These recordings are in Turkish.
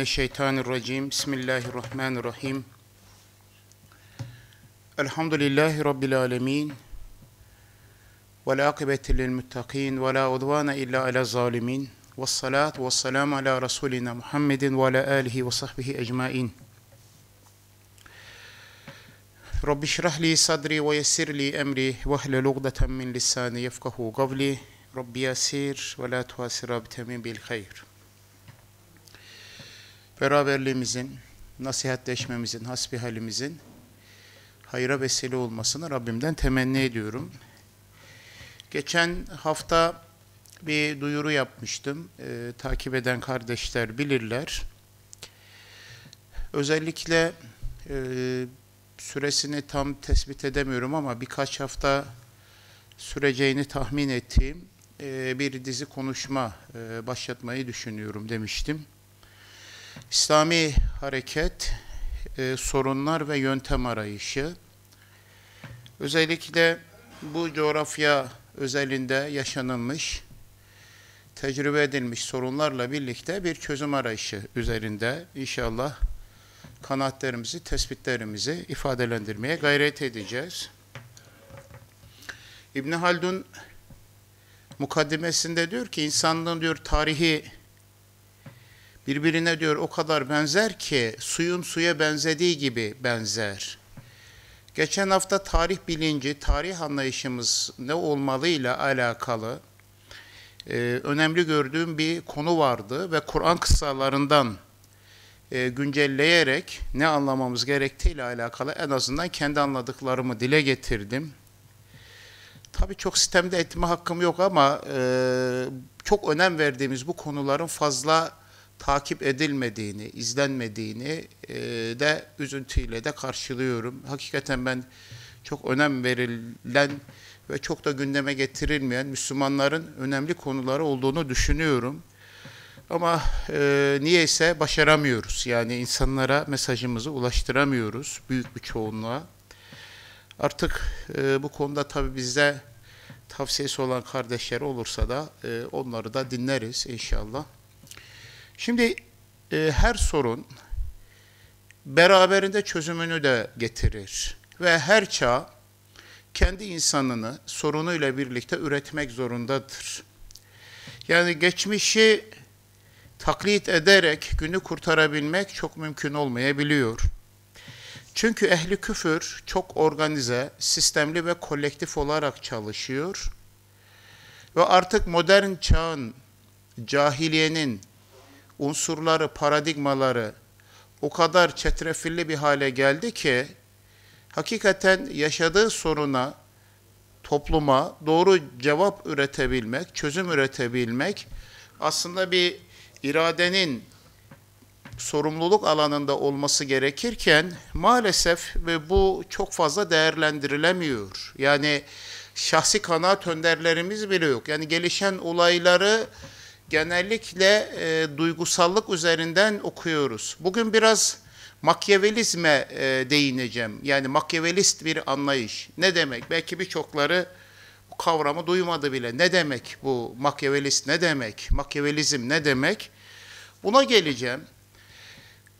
من الشيطان الرجيم بسم الله الرحمن الرحيم الحمد لله رب العالمين والعاقبة للمتقين ولا عدوان إلا على الظالمين والصلاة والسلام على رسولنا محمد وعلى آله وصحبه أجمعين رب اشرح لي صدري ويسر لي أمري واحلل عقدة من لساني يفقه قولي رب يسير ولا تواسر بتميم بالخير beraberliğimizin, nasihatleşmemizin, hasbihalimizin hayra vesile olmasını Rabbimden temenni ediyorum. Geçen hafta bir duyuru yapmıştım. E, takip eden kardeşler bilirler. Özellikle e, süresini tam tespit edemiyorum ama birkaç hafta süreceğini tahmin ettiğim e, bir dizi konuşma e, başlatmayı düşünüyorum demiştim. İslami hareket e, sorunlar ve yöntem arayışı. Özellikle bu coğrafya özelinde yaşanılmış, tecrübe edilmiş sorunlarla birlikte bir çözüm arayışı üzerinde inşallah kanaatlerimizi, tespitlerimizi ifadelendirmeye gayret edeceğiz. İbn Haldun mukaddimesinde diyor ki insanlığın diyor tarihi birbirine diyor o kadar benzer ki suyun suya benzediği gibi benzer. Geçen hafta tarih bilinci, tarih anlayışımız ne olmalıyla alakalı e, önemli gördüğüm bir konu vardı ve Kur'an kıssalarından e, güncelleyerek ne anlamamız gerektiğiyle alakalı en azından kendi anladıklarımı dile getirdim. Tabii çok sistemde etme hakkım yok ama e, çok önem verdiğimiz bu konuların fazla takip edilmediğini, izlenmediğini e, de üzüntüyle de karşılıyorum. Hakikaten ben çok önem verilen ve çok da gündeme getirilmeyen Müslümanların önemli konuları olduğunu düşünüyorum. Ama e, niyeyse başaramıyoruz. Yani insanlara mesajımızı ulaştıramıyoruz büyük bir çoğunluğa. Artık e, bu konuda tabii bizde tavsiyesi olan kardeşler olursa da e, onları da dinleriz inşallah. Şimdi e, her sorun beraberinde çözümünü de getirir ve her çağ kendi insanını sorunuyla birlikte üretmek zorundadır. Yani geçmişi taklit ederek günü kurtarabilmek çok mümkün olmayabiliyor. Çünkü ehli küfür çok organize, sistemli ve kolektif olarak çalışıyor. Ve artık modern çağın, cahiliyenin, unsurları, paradigmaları o kadar çetrefilli bir hale geldi ki hakikaten yaşadığı soruna, topluma doğru cevap üretebilmek, çözüm üretebilmek aslında bir iradenin sorumluluk alanında olması gerekirken maalesef ve bu çok fazla değerlendirilemiyor. Yani şahsi kanaat önderlerimiz bile yok. Yani gelişen olayları genellikle e, duygusallık üzerinden okuyoruz. Bugün biraz makyavelizme e, değineceğim. Yani makyavelist bir anlayış. Ne demek? Belki birçokları bu kavramı duymadı bile. Ne demek bu makyavelist ne demek? Makyavelizm ne demek? Buna geleceğim.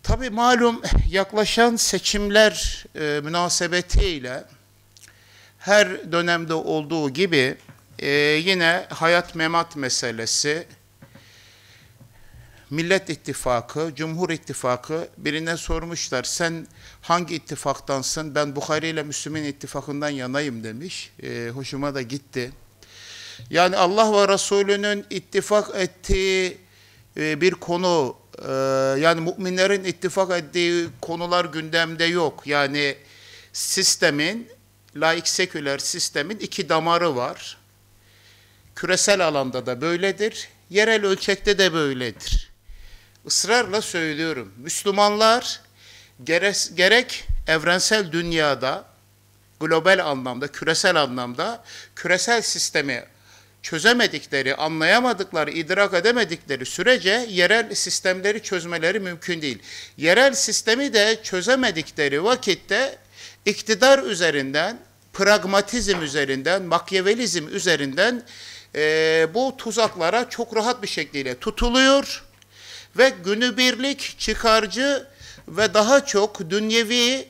Tabi malum yaklaşan seçimler e, münasebetiyle her dönemde olduğu gibi e, yine hayat memat meselesi, Millet İttifakı, Cumhur İttifakı birine sormuşlar sen hangi ittifaktansın? Ben Bukhari ile Müslümin İttifakından yanayım demiş. E, hoşuma da gitti. Yani Allah ve Resulü'nün ittifak ettiği e, bir konu, e, yani müminlerin ittifak ettiği konular gündemde yok. Yani sistemin, laik seküler sistemin iki damarı var. Küresel alanda da böyledir, yerel ölçekte de böyledir ısrarla söylüyorum. Müslümanlar gerek, evrensel dünyada, global anlamda, küresel anlamda küresel sistemi çözemedikleri, anlayamadıkları, idrak edemedikleri sürece yerel sistemleri çözmeleri mümkün değil. Yerel sistemi de çözemedikleri vakitte iktidar üzerinden, pragmatizm üzerinden, makyavelizm üzerinden e, bu tuzaklara çok rahat bir şekilde tutuluyor ve günübirlik çıkarcı ve daha çok dünyevi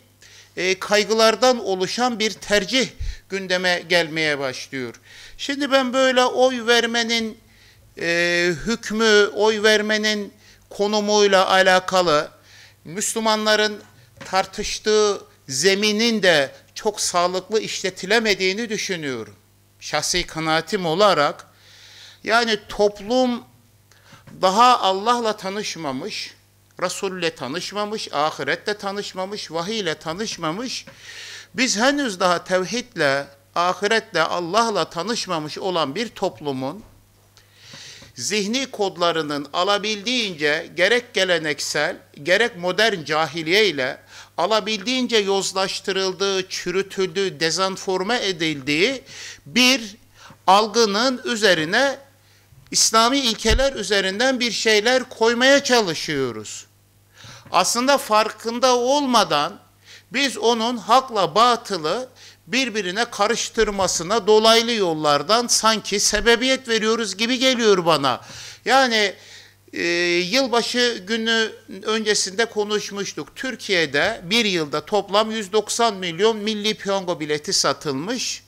e, kaygılardan oluşan bir tercih gündeme gelmeye başlıyor. Şimdi ben böyle oy vermenin e, hükmü, oy vermenin konumuyla alakalı Müslümanların tartıştığı zeminin de çok sağlıklı işletilemediğini düşünüyorum. Şahsi kanaatim olarak yani toplum daha Allah'la tanışmamış, Resul'le tanışmamış, ahirette tanışmamış, vahiyle tanışmamış. Biz henüz daha tevhidle, ahiretle, Allah'la tanışmamış olan bir toplumun zihni kodlarının alabildiğince gerek geleneksel, gerek modern cahiliye ile alabildiğince yozlaştırıldığı, çürütüldüğü, dezenforme edildiği bir algının üzerine İslami ilkeler üzerinden bir şeyler koymaya çalışıyoruz. Aslında farkında olmadan biz onun hakla batılı birbirine karıştırmasına dolaylı yollardan sanki sebebiyet veriyoruz gibi geliyor bana. Yani e, yılbaşı günü öncesinde konuşmuştuk. Türkiye'de bir yılda toplam 190 milyon milli piyango bileti satılmış.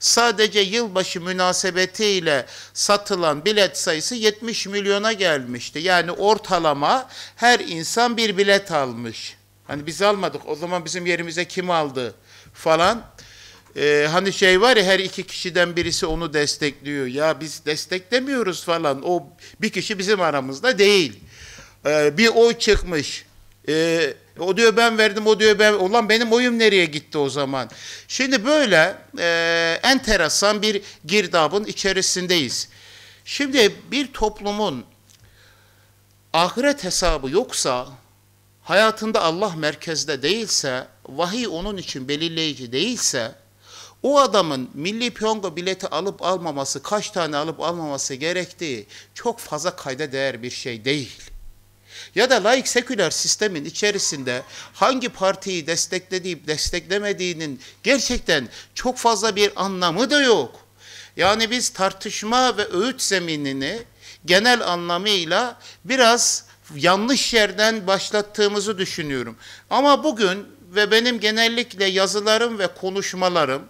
Sadece yılbaşı münasebetiyle satılan bilet sayısı 70 milyona gelmişti. Yani ortalama her insan bir bilet almış. Hani biz almadık o zaman bizim yerimize kim aldı falan. Ee, hani şey var ya her iki kişiden birisi onu destekliyor. Ya biz desteklemiyoruz falan. O bir kişi bizim aramızda değil. Ee, bir oy çıkmış. Ee, e, o diyor ben verdim, o diyor ben... Ulan benim oyum nereye gitti o zaman? Şimdi böyle e, enteresan bir girdabın içerisindeyiz. Şimdi bir toplumun ahiret hesabı yoksa, hayatında Allah merkezde değilse, vahiy onun için belirleyici değilse, o adamın milli piyango bileti alıp almaması, kaç tane alıp almaması gerektiği çok fazla kayda değer bir şey değil ya da laik seküler sistemin içerisinde hangi partiyi desteklediği desteklemediğinin gerçekten çok fazla bir anlamı da yok. Yani biz tartışma ve öğüt zeminini genel anlamıyla biraz yanlış yerden başlattığımızı düşünüyorum. Ama bugün ve benim genellikle yazılarım ve konuşmalarım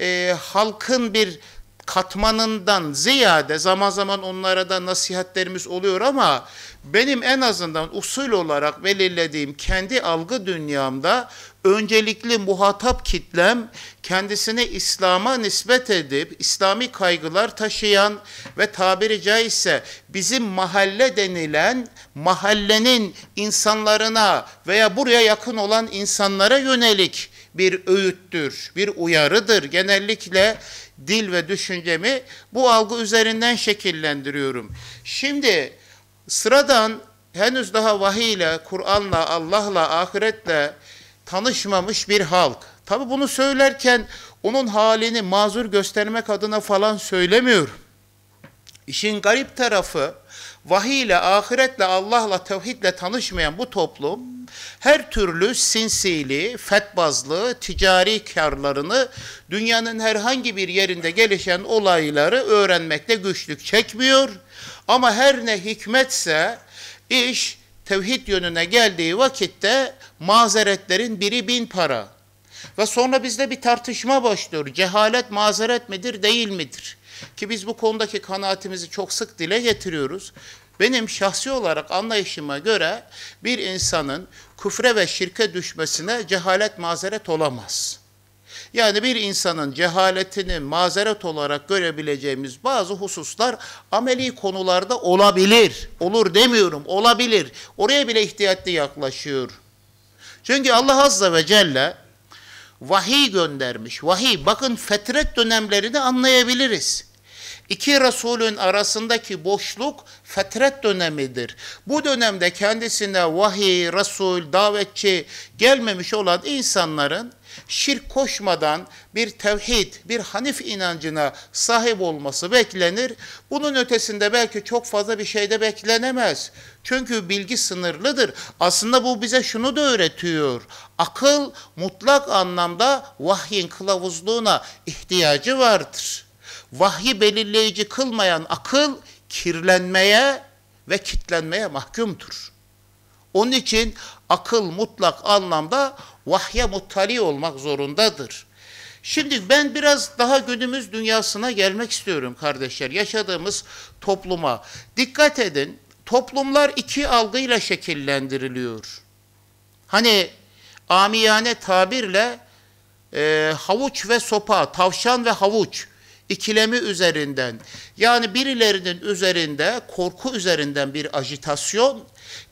e, halkın bir katmanından ziyade zaman zaman onlara da nasihatlerimiz oluyor ama benim en azından usul olarak belirlediğim kendi algı dünyamda öncelikli muhatap kitlem kendisini İslam'a nispet edip İslami kaygılar taşıyan ve tabiri caizse bizim mahalle denilen mahallenin insanlarına veya buraya yakın olan insanlara yönelik bir öğüttür, bir uyarıdır. Genellikle dil ve düşüncemi bu algı üzerinden şekillendiriyorum. Şimdi Sıradan henüz daha vahiyle, Kur'an'la, Allah'la, ahiretle tanışmamış bir halk. Tabi bunu söylerken onun halini mazur göstermek adına falan söylemiyorum. İşin garip tarafı vahiyle, ahiretle, Allah'la, tevhidle tanışmayan bu toplum her türlü sinsili, fetbazlı, ticari karlarını dünyanın herhangi bir yerinde gelişen olayları öğrenmekte güçlük çekmiyor ama her ne hikmetse iş tevhid yönüne geldiği vakitte mazeretlerin biri bin para. Ve sonra bizde bir tartışma başlıyor. Cehalet mazeret midir değil midir? Ki biz bu konudaki kanaatimizi çok sık dile getiriyoruz. Benim şahsi olarak anlayışıma göre bir insanın küfre ve şirke düşmesine cehalet mazeret olamaz.'' Yani bir insanın cehaletini mazeret olarak görebileceğimiz bazı hususlar ameli konularda olabilir. Olur demiyorum, olabilir. Oraya bile ihtiyatlı yaklaşıyor. Çünkü Allah Azze ve Celle vahiy göndermiş. Vahiy, bakın fetret dönemlerini anlayabiliriz. İki Resulün arasındaki boşluk fetret dönemidir. Bu dönemde kendisine vahiy, Resul, davetçi gelmemiş olan insanların şirk koşmadan bir tevhid, bir hanif inancına sahip olması beklenir. Bunun ötesinde belki çok fazla bir şey de beklenemez. Çünkü bilgi sınırlıdır. Aslında bu bize şunu da öğretiyor. Akıl mutlak anlamda vahyin kılavuzluğuna ihtiyacı vardır. Vahyi belirleyici kılmayan akıl kirlenmeye ve kitlenmeye mahkumdur. Onun için akıl mutlak anlamda vahye muttali olmak zorundadır. Şimdi ben biraz daha günümüz dünyasına gelmek istiyorum kardeşler. Yaşadığımız topluma. Dikkat edin toplumlar iki algıyla şekillendiriliyor. Hani amiyane tabirle e, havuç ve sopa, tavşan ve havuç ikilemi üzerinden yani birilerinin üzerinde korku üzerinden bir ajitasyon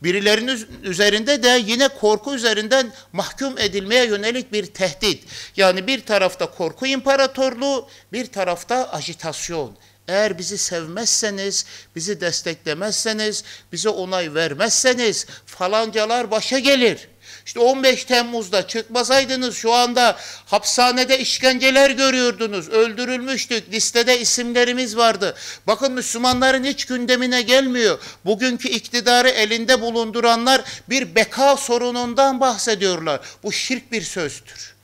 Birilerinin üzerinde de yine korku üzerinden mahkum edilmeye yönelik bir tehdit. Yani bir tarafta korku imparatorluğu, bir tarafta ajitasyon. Eğer bizi sevmezseniz, bizi desteklemezseniz, bize onay vermezseniz falancalar başa gelir.'' İşte 15 Temmuz'da çıkmasaydınız şu anda hapishanede işkenceler görüyordunuz. Öldürülmüştük. Listede isimlerimiz vardı. Bakın Müslümanların hiç gündemine gelmiyor. Bugünkü iktidarı elinde bulunduranlar bir beka sorunundan bahsediyorlar. Bu şirk bir sözdür.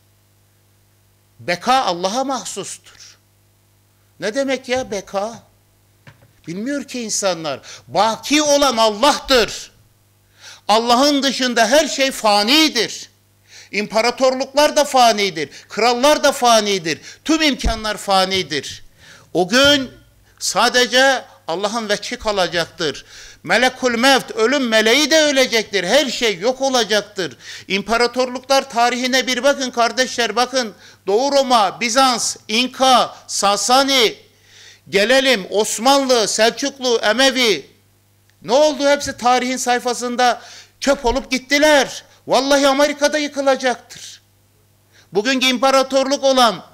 Beka Allah'a mahsustur. Ne demek ya beka? Bilmiyor ki insanlar. Baki olan Allah'tır. Allah'ın dışında her şey fanidir. İmparatorluklar da fanidir. Krallar da fanidir. Tüm imkanlar fanidir. O gün sadece Allah'ın veçhi kalacaktır. Melekul mevt, ölüm meleği de ölecektir. Her şey yok olacaktır. İmparatorluklar tarihine bir bakın kardeşler bakın. Doğu Roma, Bizans, İnka, Sasani, gelelim Osmanlı, Selçuklu, Emevi, ne oldu? Hepsi tarihin sayfasında çöp olup gittiler. Vallahi Amerika'da yıkılacaktır. Bugünkü imparatorluk olan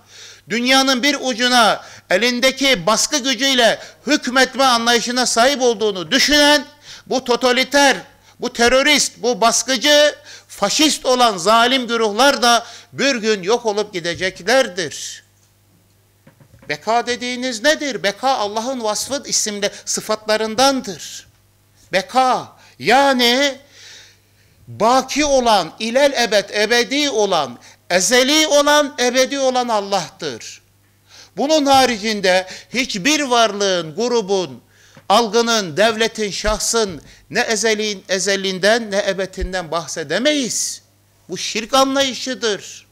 dünyanın bir ucuna elindeki baskı gücüyle hükmetme anlayışına sahip olduğunu düşünen bu totaliter, bu terörist, bu baskıcı, faşist olan zalim güruhlar da bir gün yok olup gideceklerdir. Beka dediğiniz nedir? Beka Allah'ın vasfı isimde sıfatlarındandır. Beka yani baki olan, ilel ebed, ebedi olan, ezeli olan, ebedi olan Allah'tır. Bunun haricinde hiçbir varlığın, grubun, algının, devletin, şahsın ne ezelin, ezelinden ne ebetinden bahsedemeyiz. Bu şirk anlayışıdır.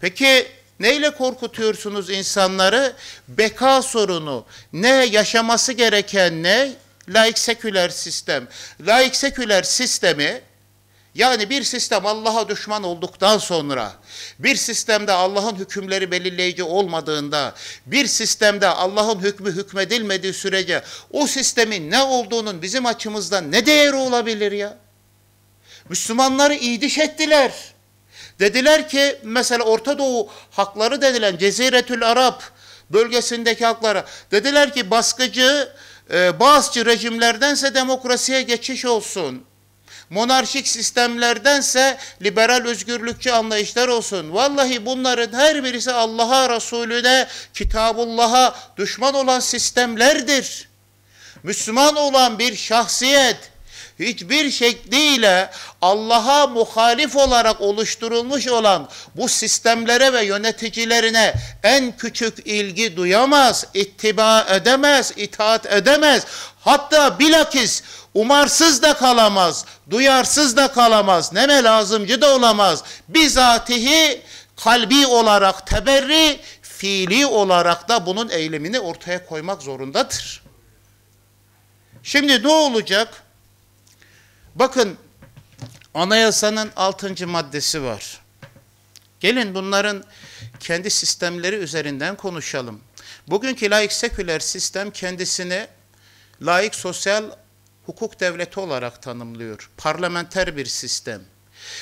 Peki neyle korkutuyorsunuz insanları? Beka sorunu. Ne yaşaması gereken ne? laik seküler sistem. Laik seküler sistemi yani bir sistem Allah'a düşman olduktan sonra, bir sistemde Allah'ın hükümleri belirleyici olmadığında, bir sistemde Allah'ın hükmü hükmedilmediği sürece o sistemin ne olduğunun bizim açımızdan ne değeri olabilir ya? Müslümanları iyidiş ettiler. Dediler ki mesela Orta Doğu hakları denilen Ceziretül Arap bölgesindeki haklara dediler ki baskıcı e, bazı rejimlerdense demokrasiye geçiş olsun. Monarşik sistemlerdense liberal özgürlükçü anlayışlar olsun. Vallahi bunların her birisi Allah'a, Resulüne, Kitabullah'a düşman olan sistemlerdir. Müslüman olan bir şahsiyet hiçbir şekliyle Allah'a muhalif olarak oluşturulmuş olan bu sistemlere ve yöneticilerine en küçük ilgi duyamaz, ittiba edemez, itaat edemez. Hatta bilakis umarsız da kalamaz, duyarsız da kalamaz, neme lazımcı da olamaz. Bizatihi kalbi olarak teberri, fiili olarak da bunun eylemini ortaya koymak zorundadır. Şimdi ne olacak? Bakın anayasanın altıncı maddesi var. Gelin bunların kendi sistemleri üzerinden konuşalım. Bugünkü laik seküler sistem kendisini laik sosyal hukuk devleti olarak tanımlıyor. Parlamenter bir sistem.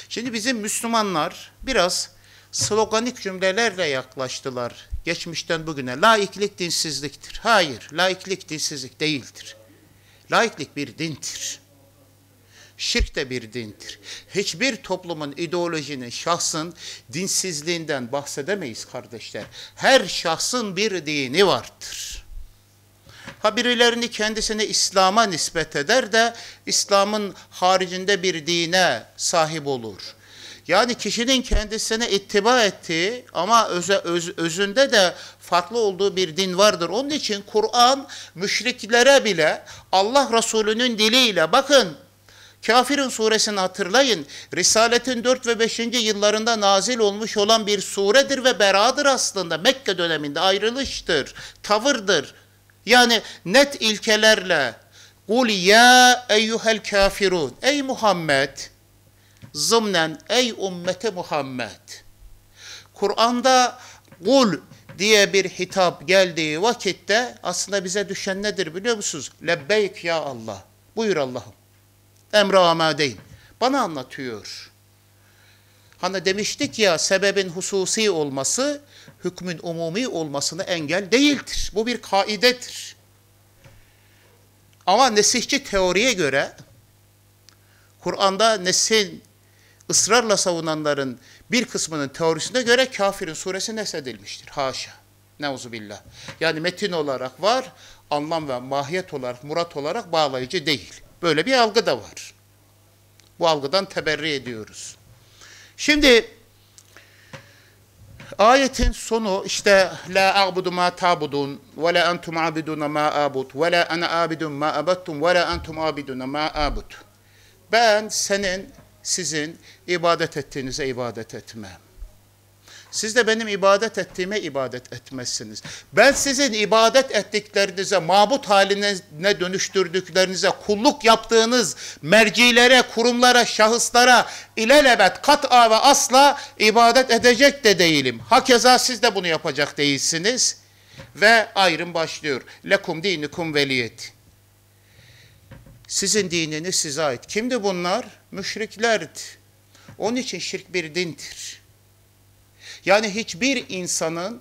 Şimdi bizim Müslümanlar biraz sloganik cümlelerle yaklaştılar geçmişten bugüne. Laiklik dinsizliktir. Hayır, laiklik dinsizlik değildir. Laiklik bir dindir. Şirk de bir dindir. Hiçbir toplumun ideolojinin, şahsın dinsizliğinden bahsedemeyiz kardeşler. Her şahsın bir dini vardır. Ha birilerini kendisini İslam'a nispet eder de İslam'ın haricinde bir dine sahip olur. Yani kişinin kendisine ittiba ettiği ama öze, öz, özünde de farklı olduğu bir din vardır. Onun için Kur'an müşriklere bile Allah Resulü'nün diliyle bakın Kafirin suresini hatırlayın. Risaletin 4 ve 5. yıllarında nazil olmuş olan bir suredir ve beradır aslında. Mekke döneminde ayrılıştır, tavırdır. Yani net ilkelerle Kul ya eyyuhel kafirun. Ey Muhammed, zımnen ey ümmete Muhammed. Kur'an'da kul diye bir hitap geldiği vakitte aslında bize düşen nedir biliyor musunuz? Lebbeyk ya Allah. Buyur Allah'ım. Emre amadeyn. Bana anlatıyor. Hani demiştik ya sebebin hususi olması hükmün umumi olmasını engel değildir. Bu bir kaidedir. Ama nesihçi teoriye göre Kur'an'da nesin ısrarla savunanların bir kısmının teorisine göre kafirin suresi nesedilmiştir. Haşa. billah. Yani metin olarak var, anlam ve mahiyet olarak, murat olarak bağlayıcı değil. Böyle bir algı da var. Bu algıdan teberri ediyoruz. Şimdi ayetin sonu işte la a'budu ma ta'budun ve la entum abidun ma abud ve la ana abidun ma abadtum ve la entum abidun ma abud. Ben senin sizin ibadet ettiğinize ibadet etmem. Siz de benim ibadet ettiğime ibadet etmezsiniz. Ben sizin ibadet ettiklerinize, mabut haline dönüştürdüklerinize, kulluk yaptığınız mercilere, kurumlara, şahıslara ilelebet, kat'a ve asla ibadet edecek de değilim. Hakeza siz de bunu yapacak değilsiniz. Ve ayrım başlıyor. Lekum dinikum veliyet. Sizin dininiz size ait. Kimdi bunlar? Müşriklerdi. Onun için şirk bir dindir. Yani hiçbir insanın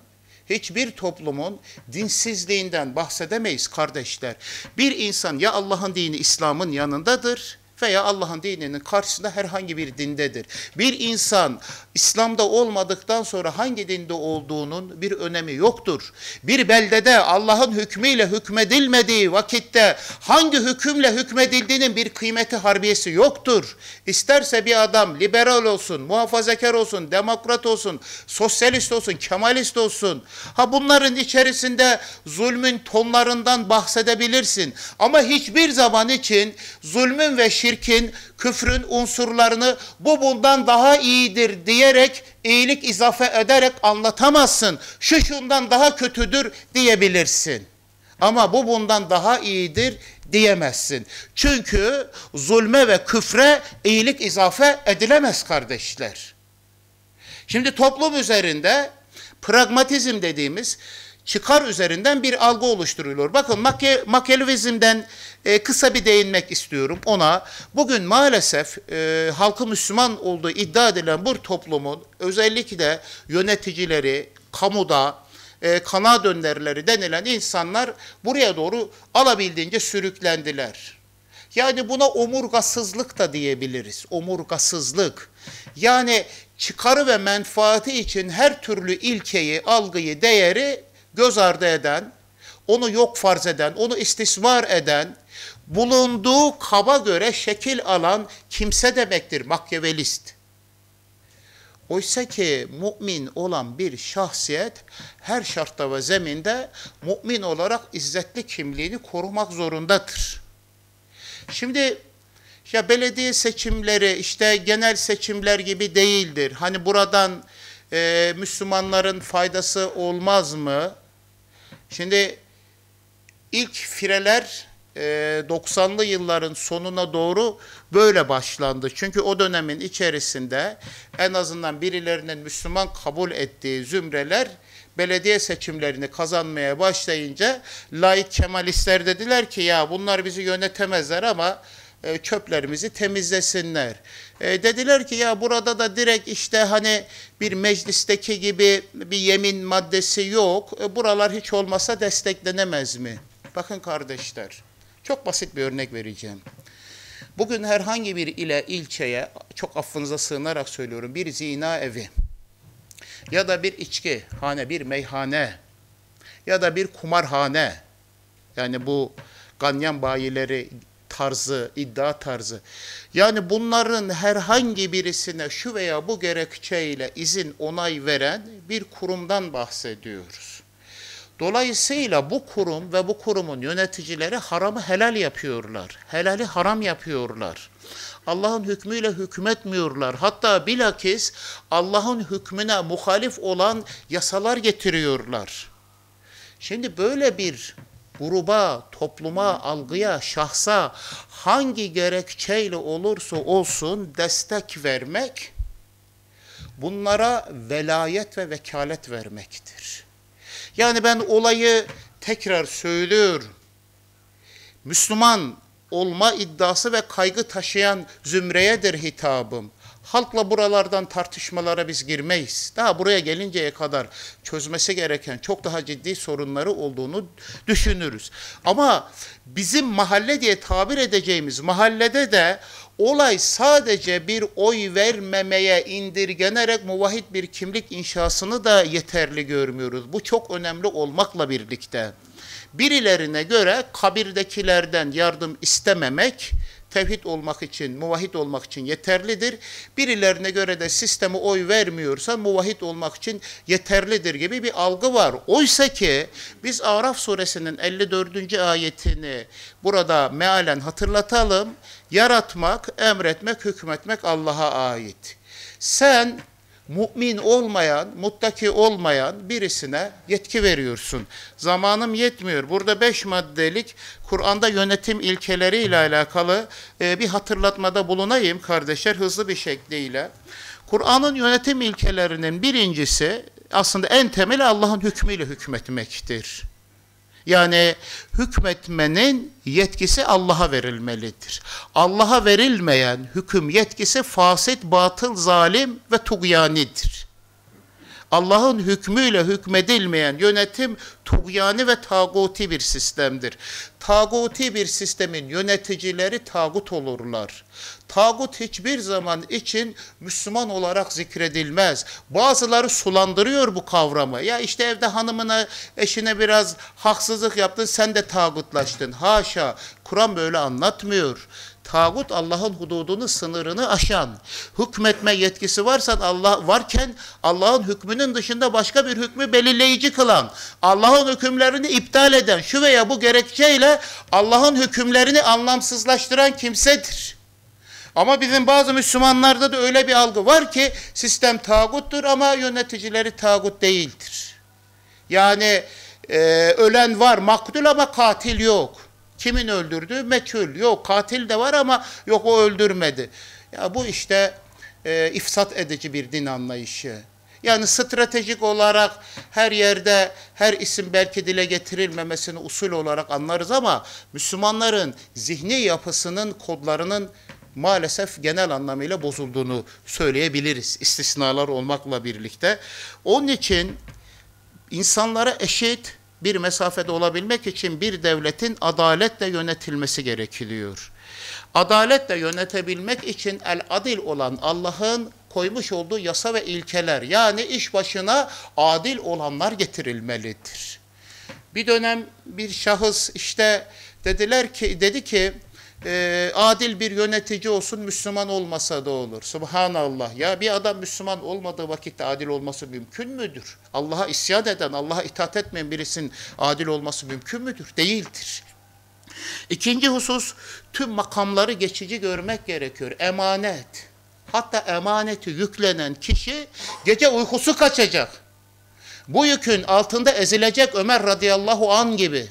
Hiçbir toplumun dinsizliğinden bahsedemeyiz kardeşler. Bir insan ya Allah'ın dini İslam'ın yanındadır veya Allah'ın dininin karşısında herhangi bir dindedir. Bir insan İslam'da olmadıktan sonra hangi dinde olduğunun bir önemi yoktur. Bir beldede Allah'ın hükmüyle hükmedilmediği vakitte hangi hükümle hükmedildiğinin bir kıymeti harbiyesi yoktur. İsterse bir adam liberal olsun, muhafazakar olsun, demokrat olsun, sosyalist olsun, kemalist olsun. Ha bunların içerisinde zulmün tonlarından bahsedebilirsin. Ama hiçbir zaman için zulmün ve şirkin, küfrün unsurlarını bu bundan daha iyidir diyerek iyilik izafe ederek anlatamazsın. Şu şundan daha kötüdür diyebilirsin. Ama bu bundan daha iyidir diyemezsin. Çünkü zulme ve küfre iyilik izafe edilemez kardeşler. Şimdi toplum üzerinde pragmatizm dediğimiz çıkar üzerinden bir algı oluşturuluyor. Bakın Make e, kısa bir değinmek istiyorum ona. Bugün maalesef e, halkı Müslüman olduğu iddia edilen bu toplumun özellikle yöneticileri, kamuda, e, kana dönderleri denilen insanlar buraya doğru alabildiğince sürüklendiler. Yani buna omurgasızlık da diyebiliriz. Omurgasızlık. Yani çıkarı ve menfaati için her türlü ilkeyi, algıyı, değeri göz ardı eden, onu yok farz eden, onu istismar eden, bulunduğu kaba göre şekil alan kimse demektir makyavelist. Oysa ki mümin olan bir şahsiyet her şartta ve zeminde mümin olarak izzetli kimliğini korumak zorundadır. Şimdi ya belediye seçimleri işte genel seçimler gibi değildir. Hani buradan e, Müslümanların faydası olmaz mı? Şimdi ilk fireler 90'lı e, yılların sonuna doğru böyle başlandı. Çünkü o dönemin içerisinde en azından birilerinin Müslüman kabul ettiği zümreler belediye seçimlerini kazanmaya başlayınca laik kemalistler dediler ki ya bunlar bizi yönetemezler ama köplerimizi e, temizlesinler. E, dediler ki ya burada da direkt işte hani bir meclisteki gibi bir yemin maddesi yok. E, buralar hiç olmasa desteklenemez mi? Bakın kardeşler çok basit bir örnek vereceğim. Bugün herhangi bir ile ilçeye çok affınıza sığınarak söylüyorum bir zina evi ya da bir içki hane bir meyhane ya da bir kumarhane yani bu ganyan bayileri tarzı, iddia tarzı. Yani bunların herhangi birisine şu veya bu gerekçeyle izin onay veren bir kurumdan bahsediyoruz. Dolayısıyla bu kurum ve bu kurumun yöneticileri haramı helal yapıyorlar. Helali haram yapıyorlar. Allah'ın hükmüyle hükmetmiyorlar. Hatta bilakis Allah'ın hükmüne muhalif olan yasalar getiriyorlar. Şimdi böyle bir gruba, topluma, algıya, şahsa hangi gerekçeyle olursa olsun destek vermek bunlara velayet ve vekalet vermektir. Yani ben olayı tekrar söylüyorum. Müslüman olma iddiası ve kaygı taşıyan zümreyedir hitabım. Halkla buralardan tartışmalara biz girmeyiz. Daha buraya gelinceye kadar çözmesi gereken çok daha ciddi sorunları olduğunu düşünürüz. Ama bizim mahalle diye tabir edeceğimiz mahallede de olay sadece bir oy vermemeye indirgenerek muvahit bir kimlik inşasını da yeterli görmüyoruz. Bu çok önemli olmakla birlikte. Birilerine göre kabirdekilerden yardım istememek tevhid olmak için, muvahhid olmak için yeterlidir. Birilerine göre de sisteme oy vermiyorsa muvahhid olmak için yeterlidir gibi bir algı var. Oysa ki biz Araf suresinin 54. ayetini burada mealen hatırlatalım. Yaratmak, emretmek, hükmetmek Allah'a ait. Sen mümin olmayan, muttaki olmayan birisine yetki veriyorsun. Zamanım yetmiyor. Burada beş maddelik Kur'an'da yönetim ilkeleriyle alakalı e, bir hatırlatmada bulunayım kardeşler hızlı bir şekliyle. Kur'an'ın yönetim ilkelerinin birincisi aslında en temeli Allah'ın hükmüyle hükmetmektir. Yani hükmetmenin yetkisi Allah'a verilmelidir. Allah'a verilmeyen hüküm yetkisi fasit, batıl, zalim ve tugyanidir. Allah'ın hükmüyle hükmedilmeyen yönetim tuğyanı ve taguti bir sistemdir. Taguti bir sistemin yöneticileri tagut olurlar. Tagut hiçbir zaman için Müslüman olarak zikredilmez. Bazıları sulandırıyor bu kavramı. Ya işte evde hanımına, eşine biraz haksızlık yaptın, sen de tagutlaştın. Haşa, Kur'an böyle anlatmıyor tağut Allah'ın hududunu, sınırını aşan, hükmetme yetkisi varsa Allah varken Allah'ın hükmünün dışında başka bir hükmü belirleyici kılan, Allah'ın hükümlerini iptal eden şu veya bu gerekçeyle Allah'ın hükümlerini anlamsızlaştıran kimsedir. Ama bizim bazı Müslümanlarda da öyle bir algı var ki sistem tağuttur ama yöneticileri tağut değildir. Yani e, ölen var maktul ama katil yok. Kimin öldürdüğü meçhul. Yok katil de var ama yok o öldürmedi. Ya bu işte e, ifsat edici bir din anlayışı. Yani stratejik olarak her yerde her isim belki dile getirilmemesini usul olarak anlarız ama Müslümanların zihni yapısının kodlarının maalesef genel anlamıyla bozulduğunu söyleyebiliriz. İstisnalar olmakla birlikte. Onun için insanlara eşit, bir mesafede olabilmek için bir devletin adaletle yönetilmesi gerekiliyor. Adaletle yönetebilmek için el adil olan Allah'ın koymuş olduğu yasa ve ilkeler yani iş başına adil olanlar getirilmelidir. Bir dönem bir şahıs işte dediler ki dedi ki e, adil bir yönetici olsun Müslüman olmasa da olur. Subhanallah ya bir adam Müslüman olmadığı vakitte adil olması mümkün müdür? Allah'a isyan eden, Allah'a itaat etmeyen birisinin adil olması mümkün müdür? Değildir. İkinci husus tüm makamları geçici görmek gerekiyor. Emanet. Hatta emaneti yüklenen kişi gece uykusu kaçacak. Bu yükün altında ezilecek Ömer radıyallahu an gibi.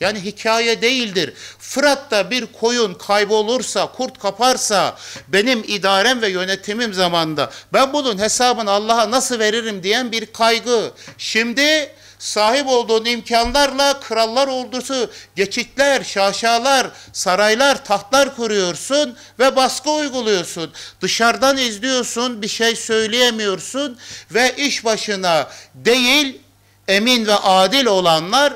Yani hikaye değildir. Fırat'ta bir koyun kaybolursa, kurt kaparsa benim idarem ve yönetimim zamanında ben bunun hesabını Allah'a nasıl veririm diyen bir kaygı. Şimdi sahip olduğun imkanlarla krallar ordusu, geçitler, şaşalar, saraylar, tahtlar kuruyorsun ve baskı uyguluyorsun. Dışarıdan izliyorsun, bir şey söyleyemiyorsun ve iş başına değil, emin ve adil olanlar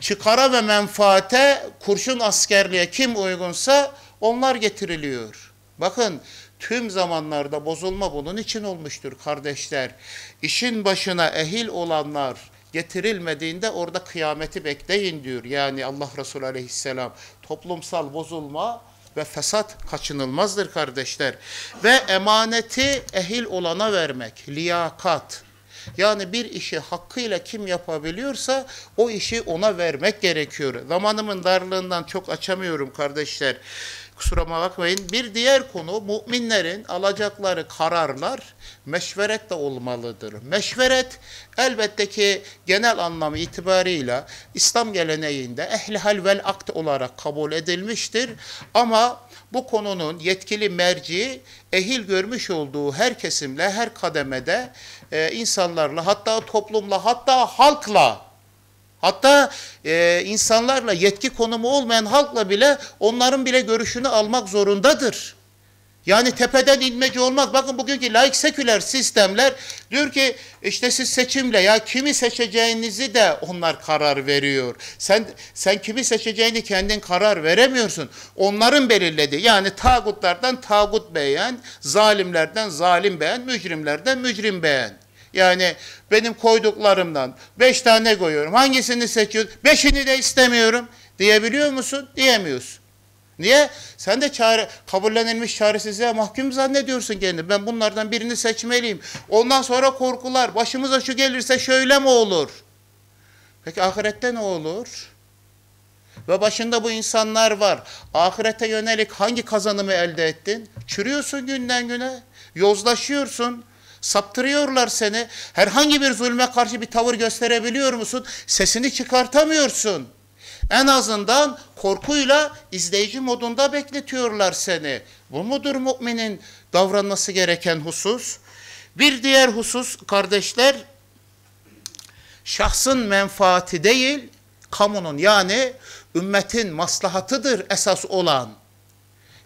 çıkara ve menfaate kurşun askerliğe kim uygunsa onlar getiriliyor. Bakın tüm zamanlarda bozulma bunun için olmuştur kardeşler. İşin başına ehil olanlar getirilmediğinde orada kıyameti bekleyin diyor. Yani Allah Resulü aleyhisselam toplumsal bozulma ve fesat kaçınılmazdır kardeşler. Ve emaneti ehil olana vermek, liyakat, yani bir işi hakkıyla kim yapabiliyorsa o işi ona vermek gerekiyor. Zamanımın darlığından çok açamıyorum kardeşler. Kusuruma bakmayın. Bir diğer konu müminlerin alacakları kararlar meşveret de olmalıdır. Meşveret elbette ki genel anlamı itibarıyla İslam geleneğinde ehli hal vel akt olarak kabul edilmiştir. Ama bu konunun yetkili merci ehil görmüş olduğu her kesimle, her kademede e, insanlarla, hatta toplumla, hatta halkla, hatta e, insanlarla yetki konumu olmayan halkla bile onların bile görüşünü almak zorundadır. Yani tepeden inmeci olmaz. Bakın bugünkü laik seküler sistemler diyor ki işte siz seçimle ya kimi seçeceğinizi de onlar karar veriyor. Sen sen kimi seçeceğini kendin karar veremiyorsun. Onların belirledi. Yani tağutlardan tağut beğen, zalimlerden zalim beğen, mücrimlerden mücrim beğen. Yani benim koyduklarımdan beş tane koyuyorum. Hangisini seçiyorsun? Beşini de istemiyorum. Diyebiliyor musun? Diyemiyorsun. Niye? Sen de çare, kabullenilmiş çaresizliğe mahkum zannediyorsun kendini. Ben bunlardan birini seçmeliyim. Ondan sonra korkular. Başımıza şu gelirse şöyle mi olur? Peki ahirette ne olur? Ve başında bu insanlar var. Ahirete yönelik hangi kazanımı elde ettin? Çürüyorsun günden güne. Yozlaşıyorsun. Saptırıyorlar seni. Herhangi bir zulme karşı bir tavır gösterebiliyor musun? Sesini çıkartamıyorsun. En azından korkuyla izleyici modunda bekletiyorlar seni. Bu mudur müminin davranması gereken husus? Bir diğer husus kardeşler şahsın menfaati değil, kamunun yani ümmetin maslahatıdır esas olan.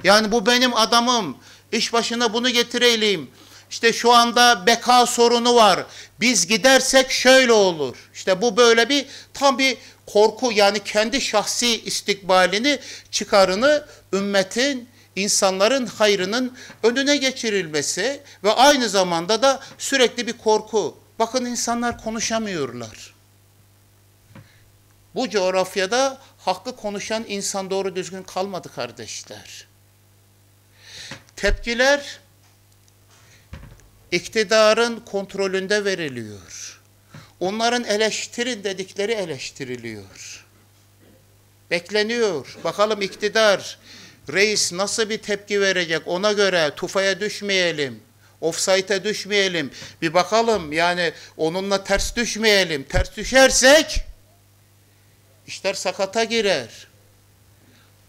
Yani bu benim adamım, iş başına bunu getireyleyim. İşte şu anda beka sorunu var. Biz gidersek şöyle olur. İşte bu böyle bir tam bir korku yani kendi şahsi istikbalini, çıkarını ümmetin insanların hayrının önüne geçirilmesi ve aynı zamanda da sürekli bir korku. Bakın insanlar konuşamıyorlar. Bu coğrafyada hakkı konuşan insan doğru düzgün kalmadı kardeşler. Tepkiler iktidarın kontrolünde veriliyor. Onların eleştirin dedikleri eleştiriliyor. Bekleniyor. Bakalım iktidar, reis nasıl bir tepki verecek ona göre tufaya düşmeyelim. Offsite'e düşmeyelim. Bir bakalım yani onunla ters düşmeyelim. Ters düşersek işler sakata girer.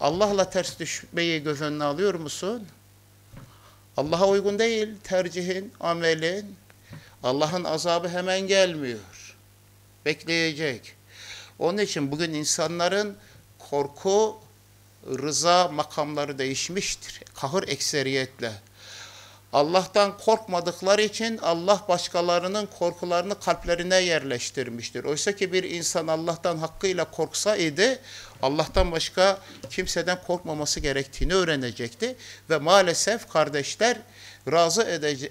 Allah'la ters düşmeyi göz önüne alıyor musun? Allah'a uygun değil tercihin, amelin. Allah'ın azabı hemen gelmiyor bekleyecek. Onun için bugün insanların korku, rıza makamları değişmiştir. Kahır ekseriyetle. Allah'tan korkmadıkları için Allah başkalarının korkularını kalplerine yerleştirmiştir. Oysa ki bir insan Allah'tan hakkıyla korksaydı Allah'tan başka kimseden korkmaması gerektiğini öğrenecekti. Ve maalesef kardeşler razı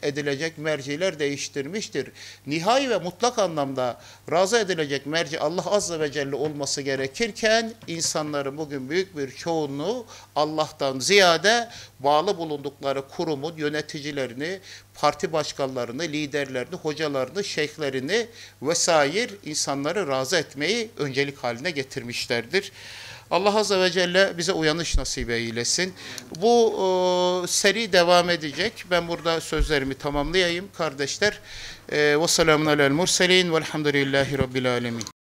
edilecek merciler değiştirmiştir. Nihai ve mutlak anlamda razı edilecek merci Allah Azze ve Celle olması gerekirken insanların bugün büyük bir çoğunluğu Allah'tan ziyade bağlı bulundukları kurumun yöneticilerini, parti başkanlarını, liderlerini, hocalarını, şeyhlerini vesaire insanları razı etmeyi öncelik haline getirmişlerdir. Allah Azze ve Celle bize uyanış nasip eylesin. Bu e, seri devam edecek. Ben burada sözlerimi tamamlayayım kardeşler. E, Vesselamun alel murselin velhamdülillahi rabbil alemin.